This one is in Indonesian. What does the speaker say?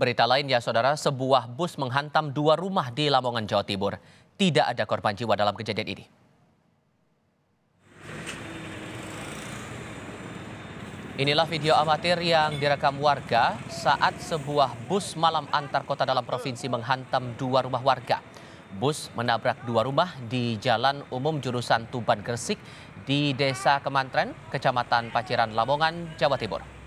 Berita lain ya saudara, sebuah bus menghantam dua rumah di Lamongan, Jawa Timur. Tidak ada korban jiwa dalam kejadian ini. Inilah video amatir yang direkam warga saat sebuah bus malam antar kota dalam provinsi menghantam dua rumah warga. Bus menabrak dua rumah di jalan umum jurusan Tuban Gresik di Desa Kemantren, Kecamatan Paciran, Lamongan, Jawa Timur.